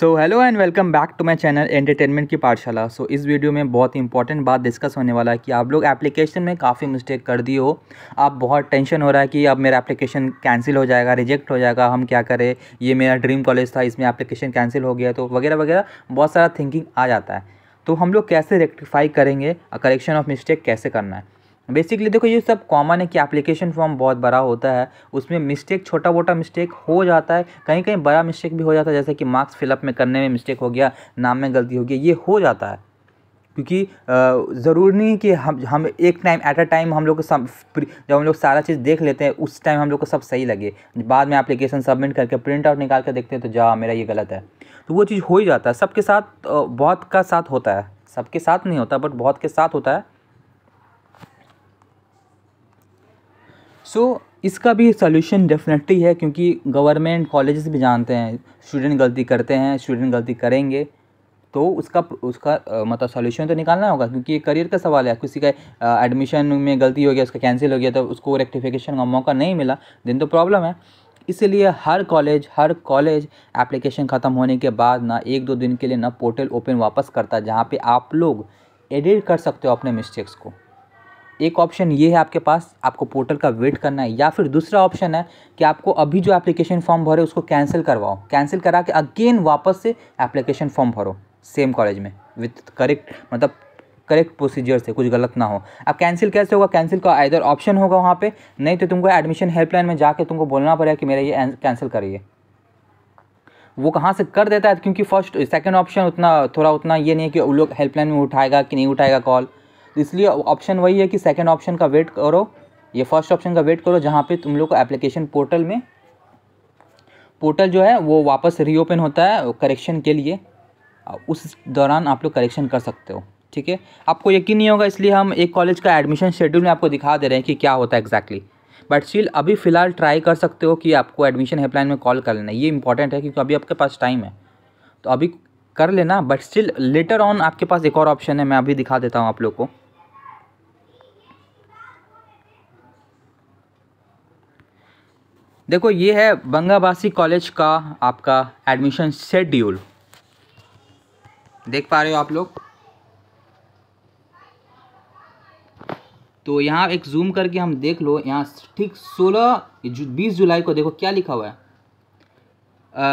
so hello and welcome back to my channel entertainment की पाठशाला सो so, इस video में बहुत इंपॉर्टेंट बात डिस्कस होने वाला है कि आप लोग एप्लीकेशन में काफ़ी मिस्टेक कर दी हो आप बहुत टेंशन हो रहा है कि अब मेरा एप्लीकेशन कैंसिल हो जाएगा रिजेक्ट हो जाएगा हम क्या करें ये मेरा ड्रीम कॉलेज था इसमें एप्लीकेशन कैंसिल हो गया तो वगैरह वगैरह बहुत सारा थिंकिंग आ जाता है तो हम लोग कैसे रेक्टिफाई करेंगे करेक्शन ऑफ मिस्टेक कैसे करना है बेसिकली देखो ये सब कॉमन है कि एप्लीकेशन फॉर्म बहुत बड़ा होता है उसमें मिस्टेक छोटा मोटा मिस्टेक हो जाता है कहीं कहीं बड़ा मिस्टेक भी हो जाता है जैसे कि मार्क्स फिलअप में करने में मिस्टेक हो गया नाम में गलती हो गई ये हो जाता है क्योंकि ज़रूरी नहीं कि हम हम एक टाइम एट अ टाइम हम लोग को सब जब हम लोग सारा चीज़ देख लेते हैं उस टाइम हम लोग को सब सही लगे बाद में एप्लीकेशन सबमिट करके प्रिंट आउट निकाल कर देखते हैं तो जा मेरा ये गलत है तो वो चीज़ हो ही जाता है सबके साथ बहुत का साथ होता है सबके साथ नहीं होता बट बहुत के साथ होता है सो so, इसका भी सोल्यूशन डेफिनेटली है क्योंकि गवर्नमेंट कॉलेजेस भी जानते हैं स्टूडेंट गलती करते हैं स्टूडेंट गलती करेंगे तो उसका उसका मतलब सोल्यूशन तो निकालना होगा क्योंकि ये करियर का सवाल है किसी का एडमिशन में गलती हो गया उसका कैंसिल हो गया तो उसको रेक्टिफिकेशन का मौका नहीं मिला दिन तो प्रॉब्लम है इसलिए हर कॉलेज हर कॉलेज एप्लीकेशन ख़त्म होने के बाद ना एक दो दिन के लिए ना पोर्टल ओपन वापस करता है जहाँ पर आप लोग एडिट कर सकते हो अपने मिस्टेक्स को एक ऑप्शन ये है आपके पास आपको पोर्टल का वेट करना है या फिर दूसरा ऑप्शन है कि आपको अभी जो एप्लीकेशन फॉर्म भरे उसको कैंसिल करवाओ कैंसिल करा के अगेन वापस से एप्लीकेशन फॉर्म भरो सेम कॉलेज में विथ करेक्ट मतलब करेक्ट प्रोसीजर से कुछ गलत ना हो अब कैंसिल कैसे होगा कैंसिल का आइर ऑप्शन होगा वहाँ पर नहीं तो तुमको एडमिशन हेल्पलाइन में जाके तुमको बोलना पड़ेगा कि मेरा ये कैंसिल करिए वो कहाँ से कर देता है क्योंकि फर्स्ट सेकेंड ऑप्शन उतना थोड़ा उतना ये नहीं है कि वो लोग हेल्पलाइन में उठाएगा कि नहीं उठाएगा कॉल तो इसलिए ऑप्शन वही है कि सेकेंड ऑप्शन का वेट करो ये फर्स्ट ऑप्शन का वेट करो जहाँ पे तुम लोग को एप्लीकेशन पोर्टल में पोर्टल जो है वो वापस रीओपन होता है करेक्शन के लिए उस दौरान आप लोग करेक्शन कर सकते हो ठीक है आपको यकीन नहीं होगा इसलिए हम एक कॉलेज का एडमिशन शेड्यूल में आपको दिखा दे रहे हैं कि क्या होता है एक्जैक्टली बट स्टिल अभी फ़िलहाल ट्राई कर सकते हो कि आपको एडमिशन हेल्पलाइन में कॉल कर लेना ये इंपॉर्टेंट है क्योंकि अभी आपके पास टाइम है तो अभी कर लेना बट स्टिल लेटर ऑन आपके पास एक और ऑप्शन है मैं अभी दिखा देता हूँ आप लोग को देखो ये है बंगाबासी कॉलेज का आपका एडमिशन शेड्यूल देख पा रहे हो आप लोग तो यहाँ एक जूम करके हम देख लो यहाँ ठीक 16 20 जुलाई को देखो क्या लिखा हुआ है आ,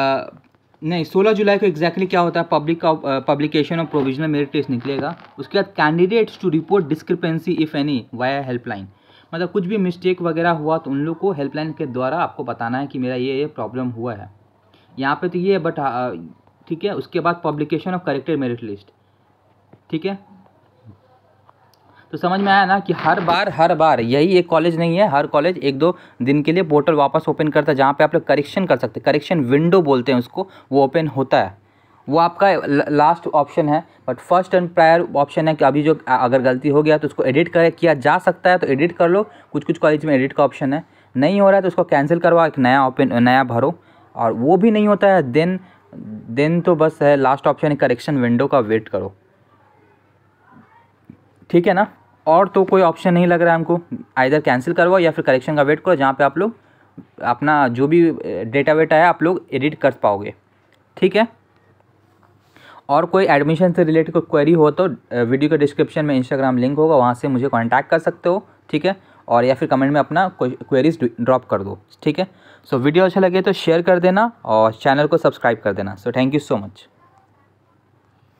नहीं 16 जुलाई को एग्जैक्टली exactly क्या होता है पब्लिक का publication of provisional merit test निकलेगा उसके बाद candidates to report discrepancy if any via helpline मतलब कुछ भी मिस्टेक वगैरह हुआ तो उन लोग को हेल्पलाइन के द्वारा आपको बताना है कि मेरा ये ये प्रॉब्लम हुआ है यहाँ पे तो ये है बट हाँ, ठीक है उसके बाद publication of corrected merit list ठीक है तो समझ में आया ना कि हर बार हर बार यही एक कॉलेज नहीं है हर कॉलेज एक दो दिन के लिए पोर्टल वापस ओपन करता है जहाँ पर आप लोग करेक्शन कर सकते करेक्शन विंडो बोलते हैं उसको वो ओपन होता है वो आपका लास्ट ऑप्शन है but first and prior option है कि अभी जो अगर गलती हो गया तो उसको एडिट कर किया जा सकता है तो एडिट कर लो कुछ कुछ कॉलेज में एडिट का ऑप्शन है नहीं हो रहा है तो उसको कैंसिल करवा एक नया ओपन नया भरो और वो भी नहीं होता है देन देन तो बस है लास्ट ऑप्शन है करेक्शन विंडो का वेट करो ठीक है ना और तो कोई ऑप्शन नहीं लग रहा है हमको आइधर कैंसिल करवाओ या फिर करेक्शन का वेट करो जहाँ पे आप लोग अपना जो भी डेटा वेटा है आप लोग एडिट कर पाओगे ठीक है और कोई एडमिशन से रिलेटेड कोई क्वेरी हो तो वीडियो के डिस्क्रिप्शन में इंस्टाग्राम लिंक होगा वहाँ से मुझे कॉन्टैक्ट कर सकते हो ठीक है और या फिर कमेंट में अपना क्वेरीज ड्रॉप कर दो ठीक है सो so, वीडियो अच्छा लगे तो शेयर कर देना और चैनल को सब्सक्राइब कर देना so thank you so much